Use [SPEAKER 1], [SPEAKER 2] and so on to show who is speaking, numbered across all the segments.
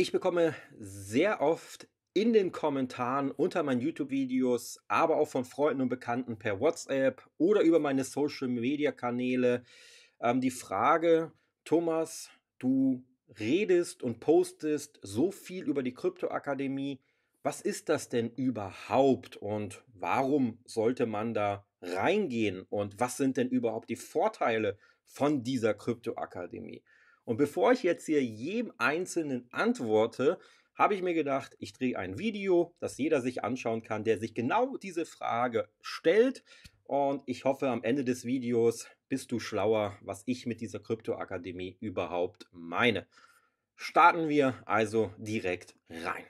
[SPEAKER 1] Ich bekomme sehr oft in den Kommentaren unter meinen YouTube-Videos, aber auch von Freunden und Bekannten per WhatsApp oder über meine Social-Media-Kanäle ähm, die Frage, Thomas, du redest und postest so viel über die Kryptoakademie. Was ist das denn überhaupt und warum sollte man da reingehen und was sind denn überhaupt die Vorteile von dieser Kryptoakademie? Und bevor ich jetzt hier jedem Einzelnen antworte, habe ich mir gedacht, ich drehe ein Video, das jeder sich anschauen kann, der sich genau diese Frage stellt. Und ich hoffe, am Ende des Videos bist du schlauer, was ich mit dieser Kryptoakademie überhaupt meine. Starten wir also direkt rein.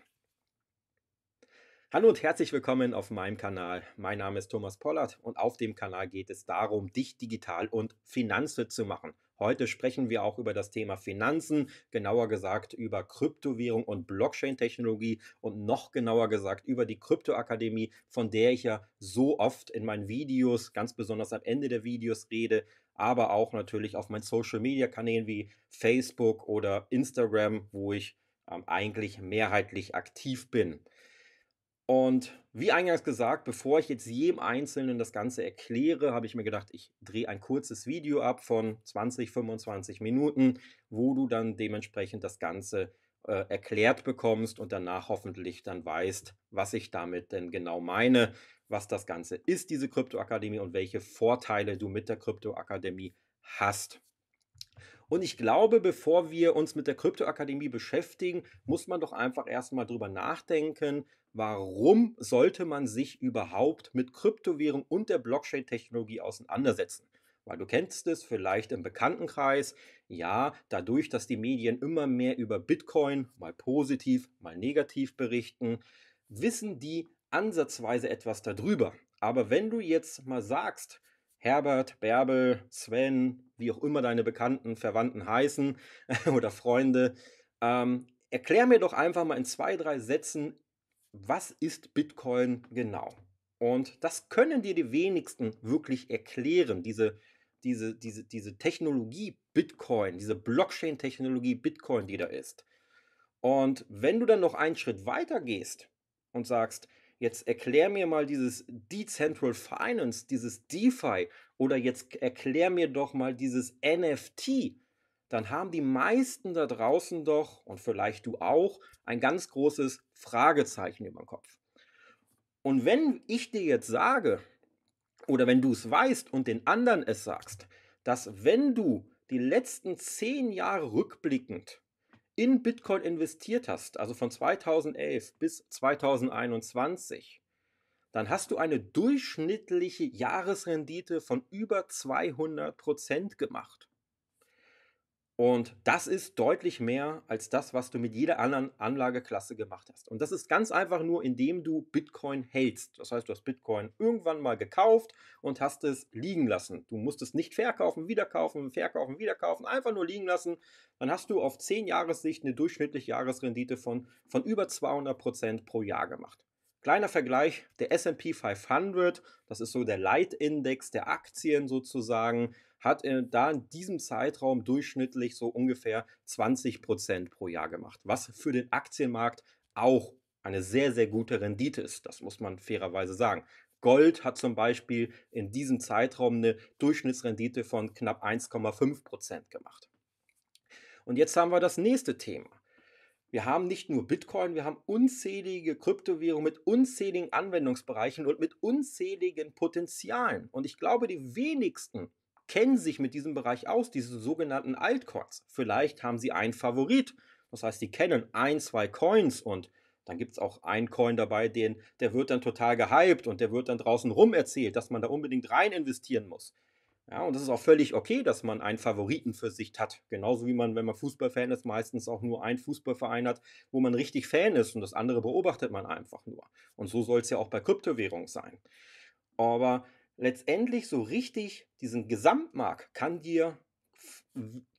[SPEAKER 1] Hallo und herzlich willkommen auf meinem Kanal. Mein Name ist Thomas Pollard und auf dem Kanal geht es darum, dich digital und Finanze zu machen. Heute sprechen wir auch über das Thema Finanzen, genauer gesagt über Kryptowährung und Blockchain-Technologie und noch genauer gesagt über die Kryptoakademie, von der ich ja so oft in meinen Videos, ganz besonders am Ende der Videos rede, aber auch natürlich auf meinen Social-Media-Kanälen wie Facebook oder Instagram, wo ich ähm, eigentlich mehrheitlich aktiv bin. Und wie eingangs gesagt, bevor ich jetzt jedem Einzelnen das Ganze erkläre, habe ich mir gedacht, ich drehe ein kurzes Video ab von 20, 25 Minuten, wo du dann dementsprechend das Ganze äh, erklärt bekommst und danach hoffentlich dann weißt, was ich damit denn genau meine, was das Ganze ist, diese Kryptoakademie und welche Vorteile du mit der Kryptoakademie hast. Und ich glaube, bevor wir uns mit der Kryptoakademie beschäftigen, muss man doch einfach erstmal drüber nachdenken, warum sollte man sich überhaupt mit Kryptowährung und der Blockchain-Technologie auseinandersetzen? Weil du kennst es vielleicht im Bekanntenkreis, ja, dadurch, dass die Medien immer mehr über Bitcoin mal positiv, mal negativ berichten, wissen die ansatzweise etwas darüber. Aber wenn du jetzt mal sagst, Herbert, Bärbel, Sven, wie auch immer deine Bekannten, Verwandten heißen oder Freunde. Ähm, erklär mir doch einfach mal in zwei, drei Sätzen, was ist Bitcoin genau? Und das können dir die wenigsten wirklich erklären, diese, diese, diese, diese Technologie Bitcoin, diese Blockchain-Technologie Bitcoin, die da ist. Und wenn du dann noch einen Schritt weiter gehst und sagst, jetzt erklär mir mal dieses Decentral Finance, dieses DeFi, oder jetzt erklär mir doch mal dieses NFT, dann haben die meisten da draußen doch, und vielleicht du auch, ein ganz großes Fragezeichen über dem Kopf. Und wenn ich dir jetzt sage, oder wenn du es weißt und den anderen es sagst, dass wenn du die letzten zehn Jahre rückblickend in Bitcoin investiert hast, also von 2011 bis 2021, dann hast du eine durchschnittliche Jahresrendite von über 200 Prozent gemacht. Und das ist deutlich mehr als das, was du mit jeder anderen Anlageklasse gemacht hast. Und das ist ganz einfach nur, indem du Bitcoin hältst. Das heißt, du hast Bitcoin irgendwann mal gekauft und hast es liegen lassen. Du musst es nicht verkaufen, wieder kaufen, verkaufen, wieder kaufen, einfach nur liegen lassen. Dann hast du auf 10 Jahressicht eine durchschnittliche Jahresrendite von, von über 200 Prozent pro Jahr gemacht. Kleiner Vergleich, der SP 500, das ist so der Leitindex der Aktien sozusagen, hat da in diesem Zeitraum durchschnittlich so ungefähr 20% Prozent pro Jahr gemacht, was für den Aktienmarkt auch eine sehr, sehr gute Rendite ist. Das muss man fairerweise sagen. Gold hat zum Beispiel in diesem Zeitraum eine Durchschnittsrendite von knapp 1,5% Prozent gemacht. Und jetzt haben wir das nächste Thema. Wir haben nicht nur Bitcoin, wir haben unzählige Kryptowährungen mit unzähligen Anwendungsbereichen und mit unzähligen Potenzialen. Und ich glaube, die wenigsten kennen sich mit diesem Bereich aus, diese sogenannten Altcoins. Vielleicht haben sie einen Favorit. Das heißt, sie kennen ein, zwei Coins und dann gibt es auch einen Coin dabei, den, der wird dann total gehypt und der wird dann draußen rum erzählt, dass man da unbedingt rein investieren muss. Ja, und das ist auch völlig okay, dass man einen Favoriten für sich hat. Genauso wie man, wenn man Fußballfan ist, meistens auch nur einen Fußballverein hat, wo man richtig Fan ist und das andere beobachtet man einfach nur. Und so soll es ja auch bei Kryptowährung sein. Aber letztendlich so richtig diesen Gesamtmarkt kann dir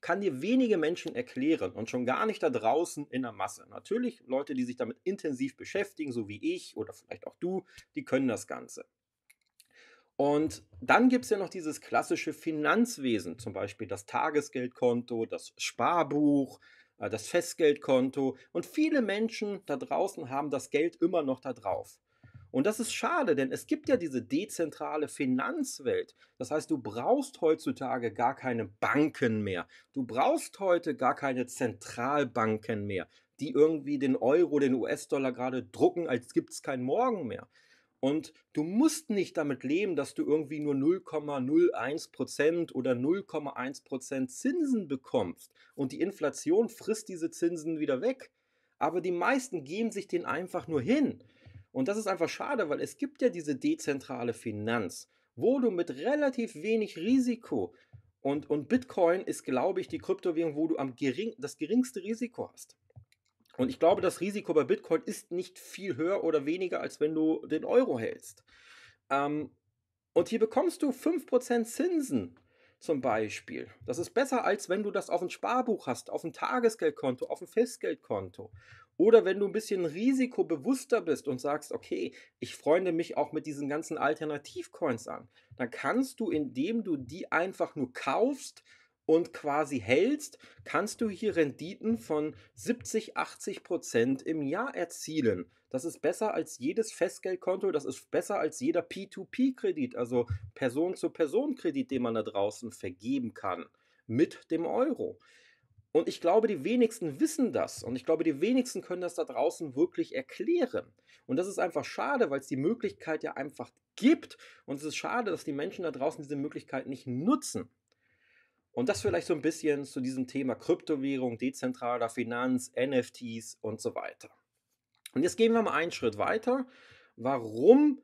[SPEAKER 1] kann dir wenige Menschen erklären und schon gar nicht da draußen in der Masse. Natürlich Leute, die sich damit intensiv beschäftigen, so wie ich oder vielleicht auch du, die können das Ganze. Und dann gibt es ja noch dieses klassische Finanzwesen, zum Beispiel das Tagesgeldkonto, das Sparbuch, äh, das Festgeldkonto. Und viele Menschen da draußen haben das Geld immer noch da drauf. Und das ist schade, denn es gibt ja diese dezentrale Finanzwelt. Das heißt, du brauchst heutzutage gar keine Banken mehr. Du brauchst heute gar keine Zentralbanken mehr, die irgendwie den Euro, den US-Dollar gerade drucken, als gibt es keinen Morgen mehr. Und du musst nicht damit leben, dass du irgendwie nur 0,01% oder 0,1% Zinsen bekommst. Und die Inflation frisst diese Zinsen wieder weg. Aber die meisten geben sich den einfach nur hin. Und das ist einfach schade, weil es gibt ja diese dezentrale Finanz, wo du mit relativ wenig Risiko und, und Bitcoin ist, glaube ich, die Kryptowährung, wo du am gering, das geringste Risiko hast. Und ich glaube, das Risiko bei Bitcoin ist nicht viel höher oder weniger, als wenn du den Euro hältst. Ähm, und hier bekommst du 5% Zinsen zum Beispiel. Das ist besser, als wenn du das auf ein Sparbuch hast, auf ein Tagesgeldkonto, auf ein Festgeldkonto. Oder wenn du ein bisschen risikobewusster bist und sagst, okay, ich freunde mich auch mit diesen ganzen Alternativcoins an, dann kannst du, indem du die einfach nur kaufst, und quasi hältst, kannst du hier Renditen von 70, 80 Prozent im Jahr erzielen. Das ist besser als jedes Festgeldkonto, das ist besser als jeder P2P-Kredit, also Person-zu-Person-Kredit, den man da draußen vergeben kann mit dem Euro. Und ich glaube, die wenigsten wissen das. Und ich glaube, die wenigsten können das da draußen wirklich erklären. Und das ist einfach schade, weil es die Möglichkeit ja einfach gibt. Und es ist schade, dass die Menschen da draußen diese Möglichkeit nicht nutzen. Und das vielleicht so ein bisschen zu diesem Thema Kryptowährung, dezentraler Finanz, NFTs und so weiter. Und jetzt gehen wir mal einen Schritt weiter. Warum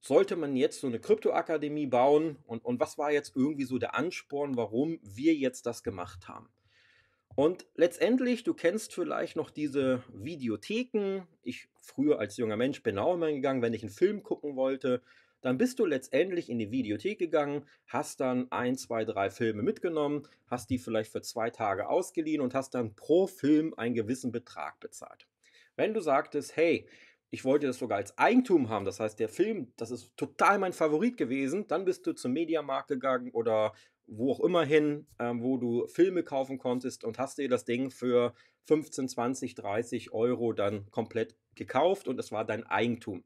[SPEAKER 1] sollte man jetzt so eine Kryptoakademie bauen und, und was war jetzt irgendwie so der Ansporn, warum wir jetzt das gemacht haben? Und letztendlich, du kennst vielleicht noch diese Videotheken. Ich früher als junger Mensch bin auch immer gegangen, wenn ich einen Film gucken wollte, dann bist du letztendlich in die Videothek gegangen, hast dann ein, zwei, drei Filme mitgenommen, hast die vielleicht für zwei Tage ausgeliehen und hast dann pro Film einen gewissen Betrag bezahlt. Wenn du sagtest, hey, ich wollte das sogar als Eigentum haben, das heißt, der Film, das ist total mein Favorit gewesen, dann bist du zum Mediamarkt gegangen oder wo auch immerhin, hin, ähm, wo du Filme kaufen konntest und hast dir das Ding für 15, 20, 30 Euro dann komplett gekauft und es war dein Eigentum.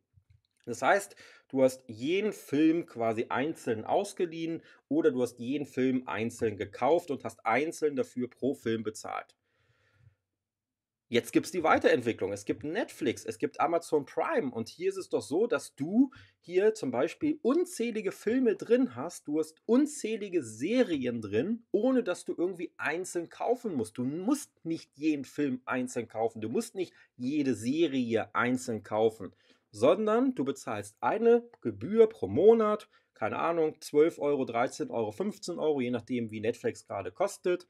[SPEAKER 1] Das heißt, Du hast jeden Film quasi einzeln ausgeliehen oder du hast jeden Film einzeln gekauft und hast einzeln dafür pro Film bezahlt. Jetzt gibt es die Weiterentwicklung. Es gibt Netflix, es gibt Amazon Prime. Und hier ist es doch so, dass du hier zum Beispiel unzählige Filme drin hast. Du hast unzählige Serien drin, ohne dass du irgendwie einzeln kaufen musst. Du musst nicht jeden Film einzeln kaufen. Du musst nicht jede Serie einzeln kaufen sondern du bezahlst eine Gebühr pro Monat, keine Ahnung, 12 Euro, 13 Euro, 15 Euro, je nachdem, wie Netflix gerade kostet.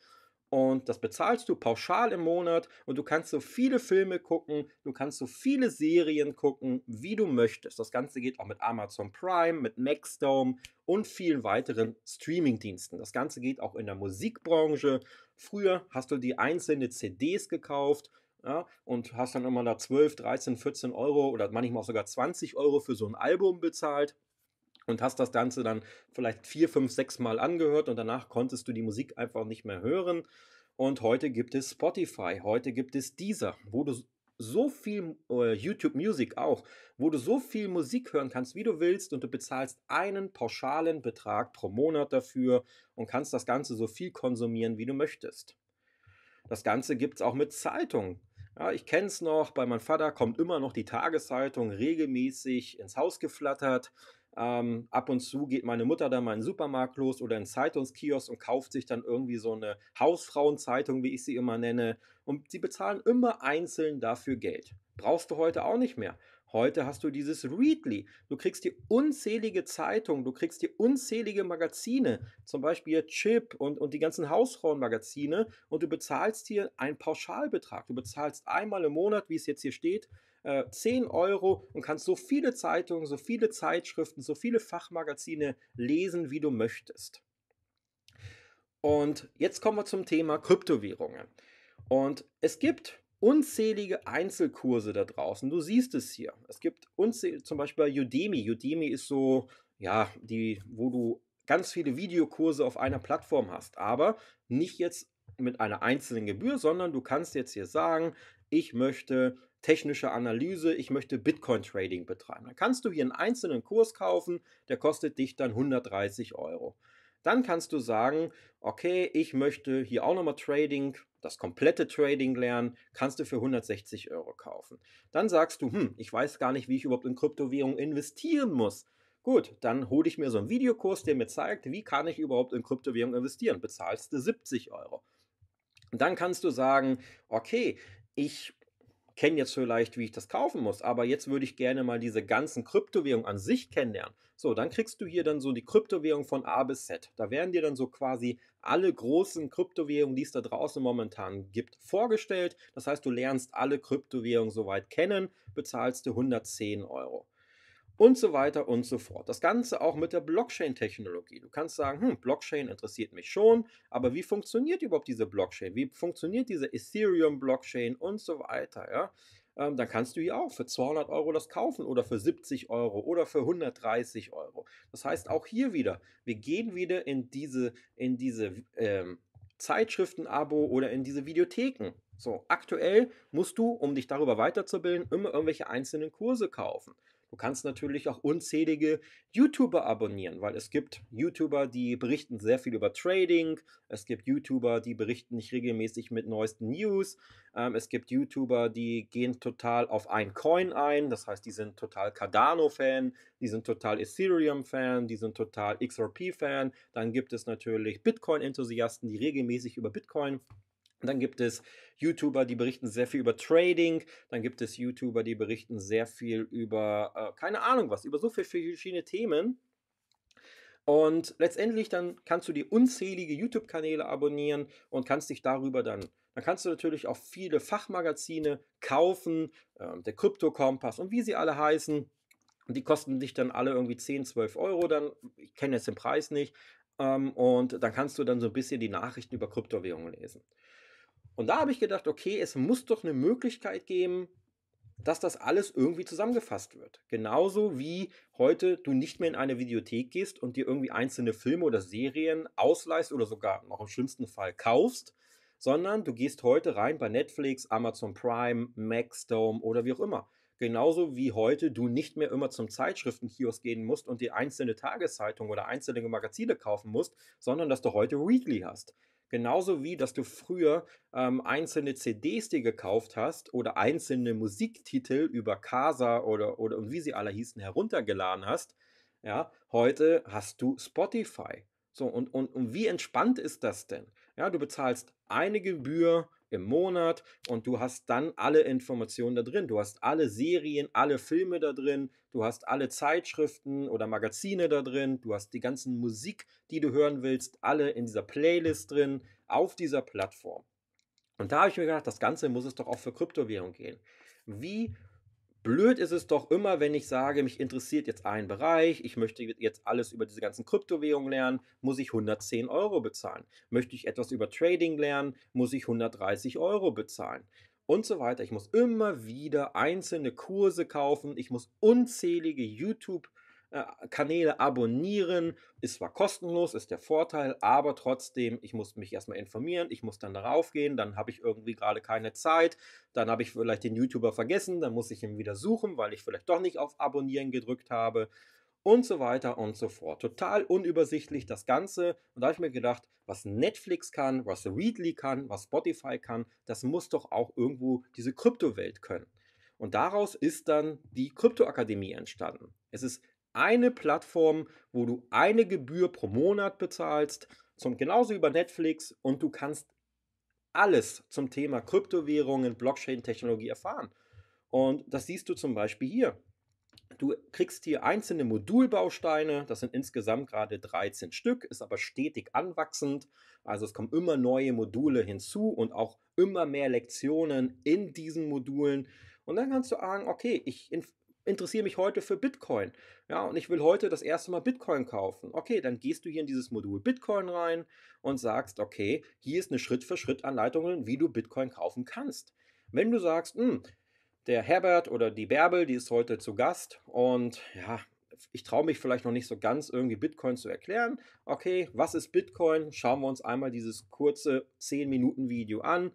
[SPEAKER 1] Und das bezahlst du pauschal im Monat und du kannst so viele Filme gucken, du kannst so viele Serien gucken, wie du möchtest. Das Ganze geht auch mit Amazon Prime, mit Maxdome und vielen weiteren Streamingdiensten. Das Ganze geht auch in der Musikbranche. Früher hast du die einzelne CDs gekauft ja, und hast dann immer da 12, 13, 14 Euro oder manchmal auch sogar 20 Euro für so ein Album bezahlt und hast das Ganze dann vielleicht vier, fünf, sechs Mal angehört und danach konntest du die Musik einfach nicht mehr hören. Und heute gibt es Spotify, heute gibt es Deezer, wo du so viel äh, YouTube Music auch, wo du so viel Musik hören kannst, wie du willst und du bezahlst einen pauschalen Betrag pro Monat dafür und kannst das Ganze so viel konsumieren, wie du möchtest. Das Ganze gibt es auch mit Zeitungen. Ja, ich kenne es noch, bei meinem Vater kommt immer noch die Tageszeitung regelmäßig ins Haus geflattert. Ähm, ab und zu geht meine Mutter dann mal in den Supermarkt los oder in den Zeitungskiosk und kauft sich dann irgendwie so eine Hausfrauenzeitung, wie ich sie immer nenne. Und sie bezahlen immer einzeln dafür Geld. Brauchst du heute auch nicht mehr. Heute hast du dieses Readly. Du kriegst die unzählige Zeitung, du kriegst die unzählige Magazine, zum Beispiel Chip und, und die ganzen Hausfrauenmagazine und du bezahlst hier einen Pauschalbetrag. Du bezahlst einmal im Monat, wie es jetzt hier steht, 10 äh, Euro und kannst so viele Zeitungen, so viele Zeitschriften, so viele Fachmagazine lesen, wie du möchtest. Und jetzt kommen wir zum Thema Kryptowährungen. Und es gibt unzählige Einzelkurse da draußen. Du siehst es hier. Es gibt zum Beispiel bei Udemy. Udemy ist so, ja, die, wo du ganz viele Videokurse auf einer Plattform hast, aber nicht jetzt mit einer einzelnen Gebühr, sondern du kannst jetzt hier sagen, ich möchte technische Analyse, ich möchte Bitcoin-Trading betreiben. Dann kannst du hier einen einzelnen Kurs kaufen, der kostet dich dann 130 Euro. Dann kannst du sagen, okay, ich möchte hier auch nochmal Trading, das komplette Trading lernen, kannst du für 160 Euro kaufen. Dann sagst du, hm, ich weiß gar nicht, wie ich überhaupt in Kryptowährungen investieren muss. Gut, dann hole ich mir so einen Videokurs, der mir zeigt, wie kann ich überhaupt in Kryptowährungen investieren. Bezahlst du 70 Euro. Dann kannst du sagen, okay, ich kenne jetzt vielleicht, wie ich das kaufen muss, aber jetzt würde ich gerne mal diese ganzen Kryptowährungen an sich kennenlernen. So, dann kriegst du hier dann so die Kryptowährung von A bis Z. Da werden dir dann so quasi alle großen Kryptowährungen, die es da draußen momentan gibt, vorgestellt. Das heißt, du lernst alle Kryptowährungen soweit kennen, bezahlst du 110 Euro und so weiter und so fort. Das Ganze auch mit der Blockchain-Technologie. Du kannst sagen, hm, Blockchain interessiert mich schon, aber wie funktioniert überhaupt diese Blockchain? Wie funktioniert diese Ethereum-Blockchain und so weiter? Ja? Ähm, dann kannst du hier auch für 200 Euro das kaufen oder für 70 Euro oder für 130 Euro. Das heißt auch hier wieder, wir gehen wieder in diese, in diese ähm, Zeitschriften-Abo oder in diese Videotheken. So, aktuell musst du, um dich darüber weiterzubilden, immer irgendwelche einzelnen Kurse kaufen. Du kannst natürlich auch unzählige YouTuber abonnieren, weil es gibt YouTuber, die berichten sehr viel über Trading. Es gibt YouTuber, die berichten nicht regelmäßig mit neuesten News. Ähm, es gibt YouTuber, die gehen total auf ein Coin ein. Das heißt, die sind total Cardano-Fan, die sind total Ethereum-Fan, die sind total XRP-Fan. Dann gibt es natürlich Bitcoin-Enthusiasten, die regelmäßig über Bitcoin dann gibt es YouTuber, die berichten sehr viel über Trading. Dann gibt es YouTuber, die berichten sehr viel über, äh, keine Ahnung was, über so viele verschiedene Themen. Und letztendlich dann kannst du dir unzählige YouTube-Kanäle abonnieren und kannst dich darüber dann. Dann kannst du natürlich auch viele Fachmagazine kaufen, äh, der Krypto-Kompass und wie sie alle heißen. Die kosten dich dann alle irgendwie 10, 12 Euro. Dann, ich kenne jetzt den Preis nicht, ähm, und dann kannst du dann so ein bisschen die Nachrichten über Kryptowährungen lesen. Und da habe ich gedacht, okay, es muss doch eine Möglichkeit geben, dass das alles irgendwie zusammengefasst wird. Genauso wie heute du nicht mehr in eine Videothek gehst und dir irgendwie einzelne Filme oder Serien ausleihst oder sogar noch im schlimmsten Fall kaufst, sondern du gehst heute rein bei Netflix, Amazon Prime, Maxdome oder wie auch immer. Genauso wie heute du nicht mehr immer zum Zeitschriftenkiosk gehen musst und dir einzelne Tageszeitungen oder einzelne Magazine kaufen musst, sondern dass du heute Weekly hast. Genauso wie, dass du früher ähm, einzelne CDs dir gekauft hast oder einzelne Musiktitel über Casa oder, oder wie sie alle hießen heruntergeladen hast. Ja, heute hast du Spotify. So, und, und, und wie entspannt ist das denn? Ja, du bezahlst eine Gebühr im Monat und du hast dann alle Informationen da drin. Du hast alle Serien, alle Filme da drin, du hast alle Zeitschriften oder Magazine da drin, du hast die ganzen Musik, die du hören willst, alle in dieser Playlist drin, auf dieser Plattform. Und da habe ich mir gedacht, das Ganze muss es doch auch für Kryptowährung gehen. Wie Blöd ist es doch immer, wenn ich sage, mich interessiert jetzt ein Bereich, ich möchte jetzt alles über diese ganzen Kryptowährungen lernen, muss ich 110 Euro bezahlen. Möchte ich etwas über Trading lernen, muss ich 130 Euro bezahlen. Und so weiter. Ich muss immer wieder einzelne Kurse kaufen. Ich muss unzählige YouTube äh, Kanäle abonnieren. Ist zwar kostenlos, ist der Vorteil, aber trotzdem, ich muss mich erstmal informieren, ich muss dann darauf gehen, dann habe ich irgendwie gerade keine Zeit, dann habe ich vielleicht den YouTuber vergessen, dann muss ich ihn wieder suchen, weil ich vielleicht doch nicht auf Abonnieren gedrückt habe und so weiter und so fort. Total unübersichtlich das Ganze. Und da habe ich mir gedacht, was Netflix kann, was Readly kann, was Spotify kann, das muss doch auch irgendwo diese Kryptowelt können. Und daraus ist dann die Kryptoakademie entstanden. Es ist eine Plattform, wo du eine Gebühr pro Monat bezahlst, zum, genauso über Netflix und du kannst alles zum Thema Kryptowährungen, Blockchain-Technologie erfahren. Und das siehst du zum Beispiel hier. Du kriegst hier einzelne Modulbausteine, das sind insgesamt gerade 13 Stück, ist aber stetig anwachsend. Also es kommen immer neue Module hinzu und auch immer mehr Lektionen in diesen Modulen. Und dann kannst du sagen, okay, ich interessiere mich heute für Bitcoin. Ja, und ich will heute das erste Mal Bitcoin kaufen. Okay, dann gehst du hier in dieses Modul Bitcoin rein und sagst, okay, hier ist eine Schritt-für-Schritt-Anleitung, wie du Bitcoin kaufen kannst. Wenn du sagst, mh, hm, der Herbert oder die Bärbel, die ist heute zu Gast und ja, ich traue mich vielleicht noch nicht so ganz irgendwie Bitcoin zu erklären. Okay, was ist Bitcoin? Schauen wir uns einmal dieses kurze 10 Minuten Video an.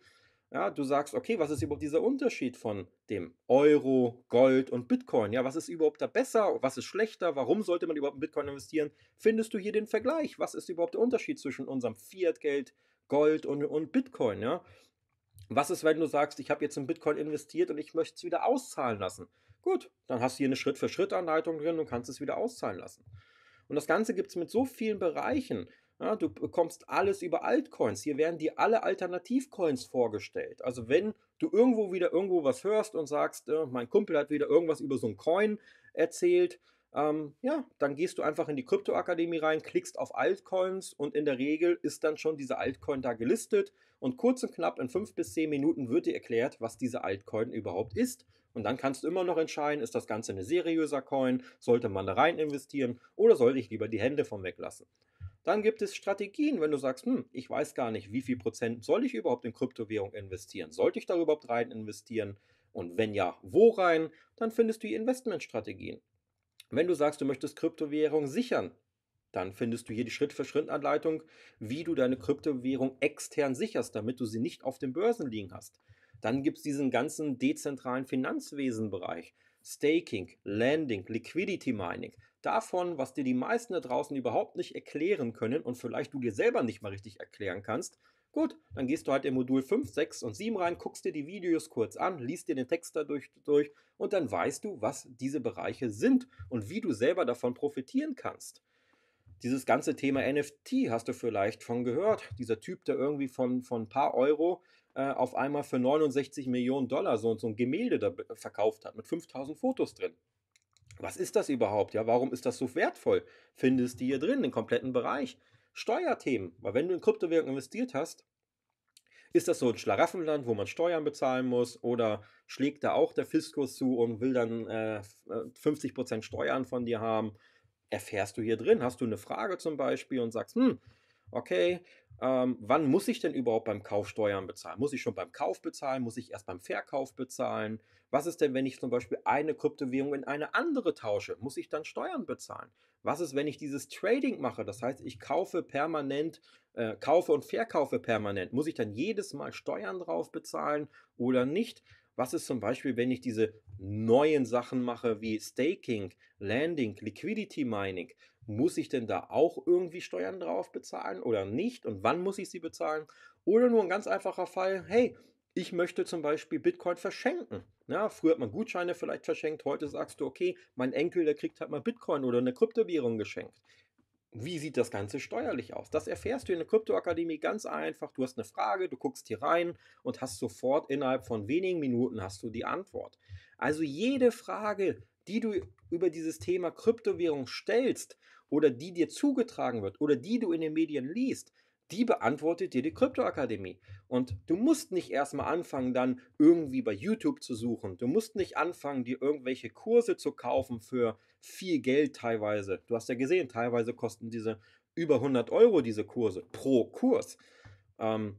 [SPEAKER 1] Ja, du sagst, okay, was ist überhaupt dieser Unterschied von dem Euro, Gold und Bitcoin? Ja, was ist überhaupt da besser? Was ist schlechter? Warum sollte man überhaupt in Bitcoin investieren? Findest du hier den Vergleich? Was ist überhaupt der Unterschied zwischen unserem Fiat-Geld, Gold und, und Bitcoin? Ja? Was ist, wenn du sagst, ich habe jetzt in Bitcoin investiert und ich möchte es wieder auszahlen lassen? Gut, dann hast du hier eine Schritt-für-Schritt-Anleitung drin und kannst es wieder auszahlen lassen. Und das Ganze gibt es mit so vielen Bereichen. Ja, du bekommst alles über Altcoins. Hier werden dir alle Alternativcoins vorgestellt. Also wenn du irgendwo wieder irgendwo was hörst und sagst, äh, mein Kumpel hat wieder irgendwas über so einen Coin erzählt, ähm, ja, dann gehst du einfach in die Kryptoakademie rein, klickst auf Altcoins und in der Regel ist dann schon diese Altcoin da gelistet und kurz und knapp in fünf bis zehn Minuten wird dir erklärt, was diese Altcoin überhaupt ist. Und dann kannst du immer noch entscheiden, ist das Ganze eine seriöser Coin, sollte man da rein investieren oder sollte ich lieber die Hände vom weglassen. Dann gibt es Strategien, wenn du sagst, hm, ich weiß gar nicht, wie viel Prozent soll ich überhaupt in Kryptowährung investieren? Sollte ich da überhaupt rein investieren? Und wenn ja, wo rein? Dann findest du hier Investmentstrategien. Wenn du sagst, du möchtest Kryptowährung sichern, dann findest du hier die Schritt-für-Schritt-Anleitung, wie du deine Kryptowährung extern sicherst, damit du sie nicht auf den Börsen liegen hast. Dann gibt es diesen ganzen dezentralen Finanzwesenbereich. Staking, Landing, Liquidity Mining davon, was dir die meisten da draußen überhaupt nicht erklären können und vielleicht du dir selber nicht mal richtig erklären kannst. Gut, dann gehst du halt in Modul 5, 6 und 7 rein, guckst dir die Videos kurz an, liest dir den Text dadurch durch und dann weißt du, was diese Bereiche sind und wie du selber davon profitieren kannst. Dieses ganze Thema NFT hast du vielleicht von gehört. Dieser Typ, der irgendwie von, von ein paar Euro äh, auf einmal für 69 Millionen Dollar so, so ein Gemälde verkauft hat mit 5000 Fotos drin was ist das überhaupt? Ja, warum ist das so wertvoll? Findest du hier drin, den kompletten Bereich? Steuerthemen, weil wenn du in Kryptowährungen investiert hast, ist das so ein Schlaraffenland, wo man Steuern bezahlen muss oder schlägt da auch der Fiskus zu und will dann äh, 50% Steuern von dir haben? Erfährst du hier drin? Hast du eine Frage zum Beispiel und sagst, hm, okay, ähm, wann muss ich denn überhaupt beim Kauf Steuern bezahlen? Muss ich schon beim Kauf bezahlen? Muss ich erst beim Verkauf bezahlen? Was ist denn, wenn ich zum Beispiel eine Kryptowährung in eine andere tausche? Muss ich dann Steuern bezahlen? Was ist, wenn ich dieses Trading mache? Das heißt, ich kaufe permanent, äh, kaufe und verkaufe permanent. Muss ich dann jedes Mal Steuern drauf bezahlen oder nicht? Was ist zum Beispiel, wenn ich diese neuen Sachen mache wie Staking, Landing, Liquidity Mining? muss ich denn da auch irgendwie Steuern drauf bezahlen oder nicht und wann muss ich sie bezahlen? Oder nur ein ganz einfacher Fall, hey, ich möchte zum Beispiel Bitcoin verschenken. Ja, früher hat man Gutscheine vielleicht verschenkt, heute sagst du, okay, mein Enkel, der kriegt halt mal Bitcoin oder eine Kryptowährung geschenkt. Wie sieht das Ganze steuerlich aus? Das erfährst du in der Kryptoakademie ganz einfach. Du hast eine Frage, du guckst hier rein und hast sofort innerhalb von wenigen Minuten hast du die Antwort. Also jede Frage, die du über dieses Thema Kryptowährung stellst oder die dir zugetragen wird oder die du in den Medien liest, die beantwortet dir die Kryptoakademie. Und du musst nicht erstmal anfangen, dann irgendwie bei YouTube zu suchen. Du musst nicht anfangen, dir irgendwelche Kurse zu kaufen für viel Geld teilweise. Du hast ja gesehen, teilweise kosten diese über 100 Euro diese Kurse pro Kurs. Ähm,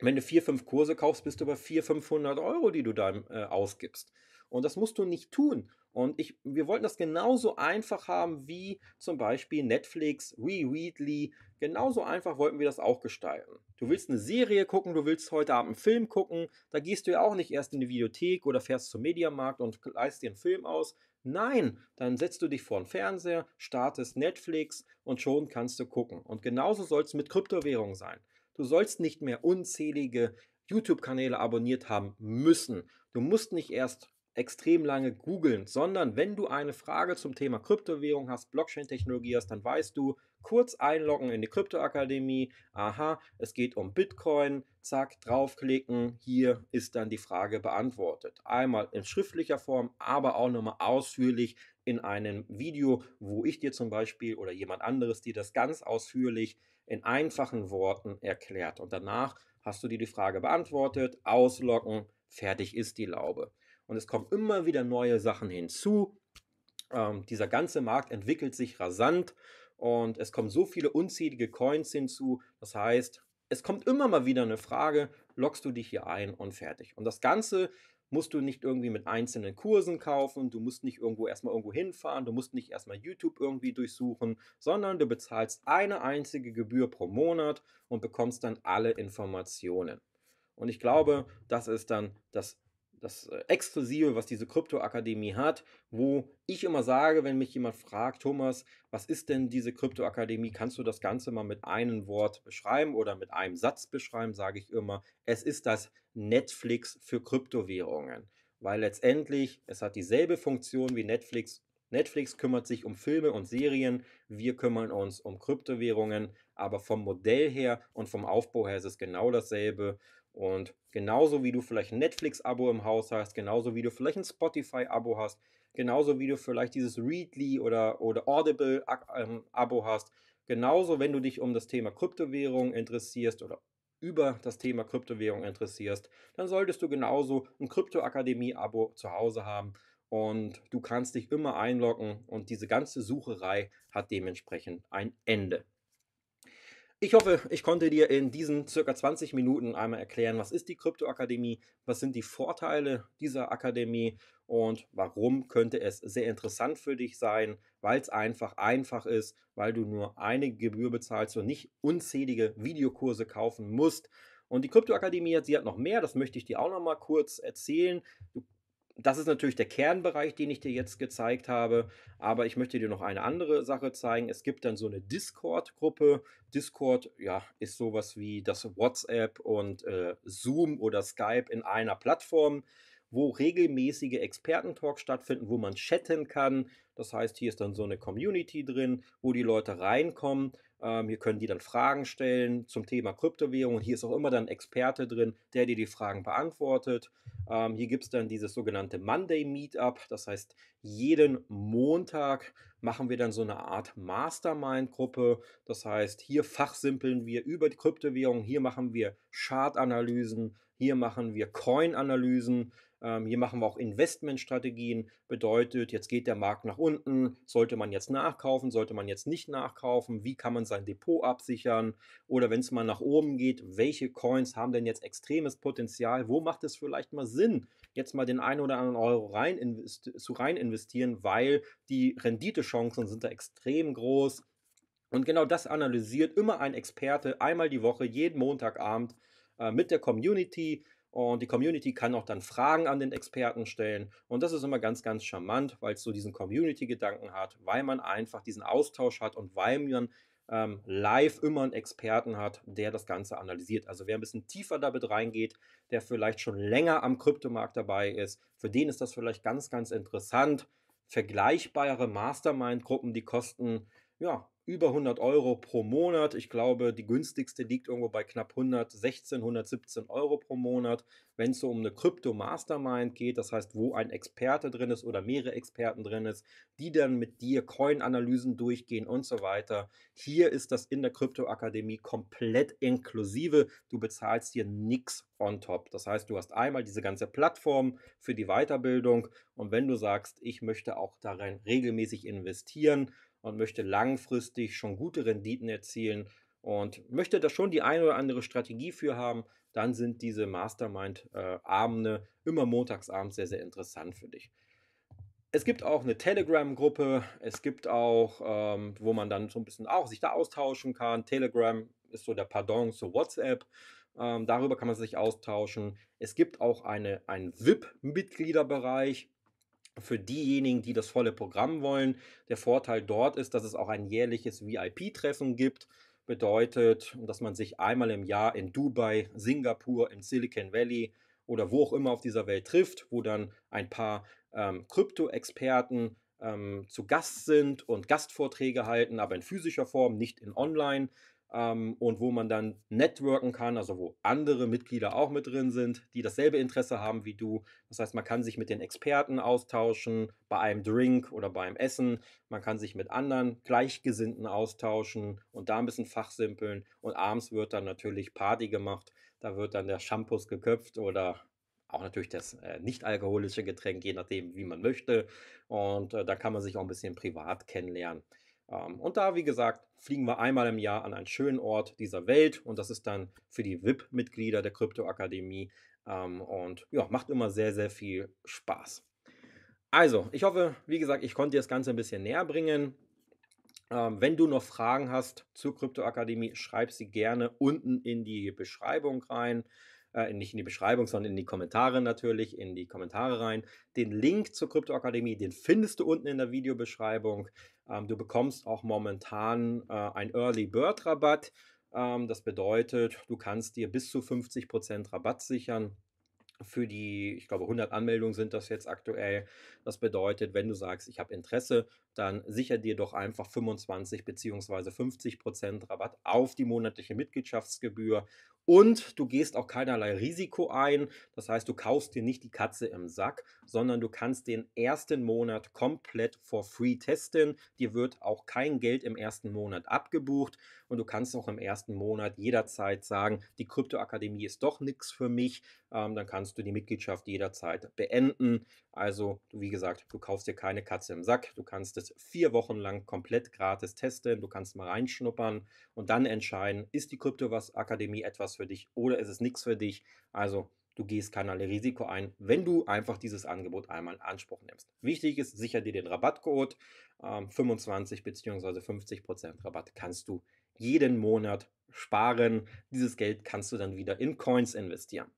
[SPEAKER 1] wenn du vier, fünf Kurse kaufst, bist du bei 400, 500 Euro, die du da äh, ausgibst. Und das musst du nicht tun. Und ich, wir wollten das genauso einfach haben wie zum Beispiel Netflix, Rereadly. Genauso einfach wollten wir das auch gestalten. Du willst eine Serie gucken, du willst heute Abend einen Film gucken. Da gehst du ja auch nicht erst in die Videothek oder fährst zum Mediamarkt und leist dir einen Film aus. Nein, dann setzt du dich vor den Fernseher, startest Netflix und schon kannst du gucken. Und genauso soll es mit Kryptowährungen sein. Du sollst nicht mehr unzählige YouTube-Kanäle abonniert haben müssen. Du musst nicht erst extrem lange googeln, sondern wenn du eine Frage zum Thema Kryptowährung hast, Blockchain-Technologie hast, dann weißt du, kurz einloggen in die Kryptoakademie, aha, es geht um Bitcoin, zack, draufklicken, hier ist dann die Frage beantwortet. Einmal in schriftlicher Form, aber auch nochmal ausführlich in einem Video, wo ich dir zum Beispiel oder jemand anderes dir das ganz ausführlich in einfachen Worten erklärt. Und danach hast du dir die Frage beantwortet, ausloggen, fertig ist die Laube und es kommen immer wieder neue Sachen hinzu. Ähm, dieser ganze Markt entwickelt sich rasant und es kommen so viele unzählige Coins hinzu. Das heißt, es kommt immer mal wieder eine Frage, lockst du dich hier ein und fertig. Und das Ganze musst du nicht irgendwie mit einzelnen Kursen kaufen, du musst nicht irgendwo erstmal irgendwo hinfahren, du musst nicht erstmal YouTube irgendwie durchsuchen, sondern du bezahlst eine einzige Gebühr pro Monat und bekommst dann alle Informationen. Und ich glaube, das ist dann das das äh, Exklusive, was diese Kryptoakademie hat, wo ich immer sage, wenn mich jemand fragt, Thomas, was ist denn diese Kryptoakademie? Kannst du das Ganze mal mit einem Wort beschreiben oder mit einem Satz beschreiben? Sage ich immer, es ist das Netflix für Kryptowährungen, weil letztendlich es hat dieselbe Funktion wie Netflix. Netflix kümmert sich um Filme und Serien, wir kümmern uns um Kryptowährungen, aber vom Modell her und vom Aufbau her ist es genau dasselbe und genauso wie du vielleicht ein Netflix-Abo im Haus hast, genauso wie du vielleicht ein Spotify-Abo hast, genauso wie du vielleicht dieses Readly oder, oder Audible-Abo ähm, hast, genauso wenn du dich um das Thema Kryptowährung interessierst oder über das Thema Kryptowährung interessierst, dann solltest du genauso ein Krypto-Akademie-Abo zu Hause haben und du kannst dich immer einloggen und diese ganze Sucherei hat dementsprechend ein Ende. Ich hoffe, ich konnte dir in diesen circa 20 Minuten einmal erklären, was ist die Kryptoakademie, was sind die Vorteile dieser Akademie und warum könnte es sehr interessant für dich sein, weil es einfach einfach ist, weil du nur eine Gebühr bezahlst und nicht unzählige Videokurse kaufen musst. Und die Kryptoakademie, sie hat noch mehr, das möchte ich dir auch noch mal kurz erzählen. Du das ist natürlich der Kernbereich, den ich dir jetzt gezeigt habe, aber ich möchte dir noch eine andere Sache zeigen. Es gibt dann so eine Discord-Gruppe. Discord, ja, ist sowas wie das WhatsApp und äh, Zoom oder Skype in einer Plattform, wo regelmäßige Experten-Talks stattfinden, wo man chatten kann. Das heißt, hier ist dann so eine Community drin, wo die Leute reinkommen ähm, hier können die dann Fragen stellen zum Thema Kryptowährung. Hier ist auch immer dann ein Experte drin, der dir die Fragen beantwortet. Ähm, hier gibt es dann dieses sogenannte Monday Meetup. Das heißt, jeden Montag machen wir dann so eine Art Mastermind-Gruppe. Das heißt, hier fachsimpeln wir über die Kryptowährung, hier machen wir Chart-Analysen, hier machen wir Coin-Analysen. Ähm, hier machen wir auch Investmentstrategien. Bedeutet, jetzt geht der Markt nach unten. Sollte man jetzt nachkaufen? Sollte man jetzt nicht nachkaufen? Wie kann man sein Depot absichern? Oder wenn es mal nach oben geht, welche Coins haben denn jetzt extremes Potenzial? Wo macht es vielleicht mal Sinn, jetzt mal den einen oder anderen Euro rein zu rein investieren, weil die Renditechancen sind da extrem groß. Und genau das analysiert immer ein Experte einmal die Woche, jeden Montagabend äh, mit der Community. Und die Community kann auch dann Fragen an den Experten stellen. Und das ist immer ganz, ganz charmant, weil es so diesen Community-Gedanken hat, weil man einfach diesen Austausch hat und weil man ähm, live immer einen Experten hat, der das Ganze analysiert. Also wer ein bisschen tiefer damit reingeht, der vielleicht schon länger am Kryptomarkt dabei ist, für den ist das vielleicht ganz, ganz interessant. Vergleichbare Mastermind-Gruppen, die kosten ja über 100 Euro pro Monat. Ich glaube, die günstigste liegt irgendwo bei knapp 116, 117 Euro pro Monat. Wenn es so um eine Krypto-Mastermind geht, das heißt, wo ein Experte drin ist oder mehrere Experten drin ist, die dann mit dir Coin-Analysen durchgehen und so weiter. Hier ist das in der Krypto-Akademie komplett inklusive. Du bezahlst hier nichts on top. Das heißt, du hast einmal diese ganze Plattform für die Weiterbildung und wenn du sagst, ich möchte auch darin regelmäßig investieren, und möchte langfristig schon gute Renditen erzielen und möchte da schon die eine oder andere Strategie für haben, dann sind diese Mastermind-Abende immer montagsabends sehr, sehr interessant für dich. Es gibt auch eine Telegram-Gruppe, es gibt auch, ähm, wo man dann so ein bisschen auch sich da austauschen kann. Telegram ist so der Pardon zu WhatsApp. Ähm, darüber kann man sich austauschen. Es gibt auch eine, einen VIP-Mitgliederbereich, für diejenigen, die das volle Programm wollen. Der Vorteil dort ist, dass es auch ein jährliches VIP-Treffen gibt. Bedeutet, dass man sich einmal im Jahr in Dubai, Singapur, im Silicon Valley oder wo auch immer auf dieser Welt trifft, wo dann ein paar ähm, Krypto-Experten ähm, zu Gast sind und Gastvorträge halten, aber in physischer Form, nicht in online ähm, und wo man dann networken kann, also wo andere Mitglieder auch mit drin sind, die dasselbe Interesse haben wie du. Das heißt, man kann sich mit den Experten austauschen, bei einem Drink oder beim Essen. Man kann sich mit anderen Gleichgesinnten austauschen und da ein bisschen fachsimpeln. Und abends wird dann natürlich Party gemacht. Da wird dann der Shampoos geköpft oder auch natürlich das äh, nicht-alkoholische Getränk, je nachdem, wie man möchte. Und äh, da kann man sich auch ein bisschen privat kennenlernen. Ähm, und da, wie gesagt, fliegen wir einmal im Jahr an einen schönen Ort dieser Welt und das ist dann für die VIP-Mitglieder der Kryptoakademie ähm, und ja, macht immer sehr, sehr viel Spaß. Also, ich hoffe, wie gesagt, ich konnte dir das Ganze ein bisschen näher bringen. Ähm, wenn du noch Fragen hast zur Kryptoakademie, schreib sie gerne unten in die Beschreibung rein äh, nicht in die Beschreibung, sondern in die Kommentare natürlich, in die Kommentare rein. Den Link zur Kryptoakademie, den findest du unten in der Videobeschreibung. Ähm, du bekommst auch momentan äh, ein Early Bird Rabatt. Ähm, das bedeutet, du kannst dir bis zu 50% Rabatt sichern für die, ich glaube, 100 Anmeldungen sind das jetzt aktuell. Das bedeutet, wenn du sagst, ich habe Interesse, dann sicher dir doch einfach 25 bzw. 50 Prozent Rabatt auf die monatliche Mitgliedschaftsgebühr und du gehst auch keinerlei Risiko ein. Das heißt, du kaufst dir nicht die Katze im Sack, sondern du kannst den ersten Monat komplett for free testen. Dir wird auch kein Geld im ersten Monat abgebucht. Und du kannst auch im ersten Monat jederzeit sagen, die Kryptoakademie ist doch nichts für mich. Ähm, dann kannst du die Mitgliedschaft jederzeit beenden. Also, wie gesagt, du kaufst dir keine Katze im Sack. Du kannst es vier Wochen lang komplett gratis testen. Du kannst mal reinschnuppern und dann entscheiden, ist die Kryptowas Akademie etwas für dich oder ist es nichts für dich. Also du gehst keinerlei Risiko ein, wenn du einfach dieses Angebot einmal in Anspruch nimmst. Wichtig ist, sicher dir den Rabattcode. Ähm, 25 bzw. 50% Rabatt kannst du jeden Monat sparen. Dieses Geld kannst du dann wieder in Coins investieren.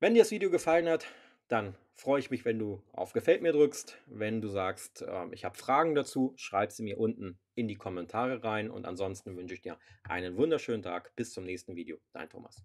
[SPEAKER 1] Wenn dir das Video gefallen hat, dann freue ich mich, wenn du auf Gefällt mir drückst. Wenn du sagst, äh, ich habe Fragen dazu, schreib sie mir unten in die Kommentare rein. Und ansonsten wünsche ich dir einen wunderschönen Tag. Bis zum nächsten Video. Dein Thomas.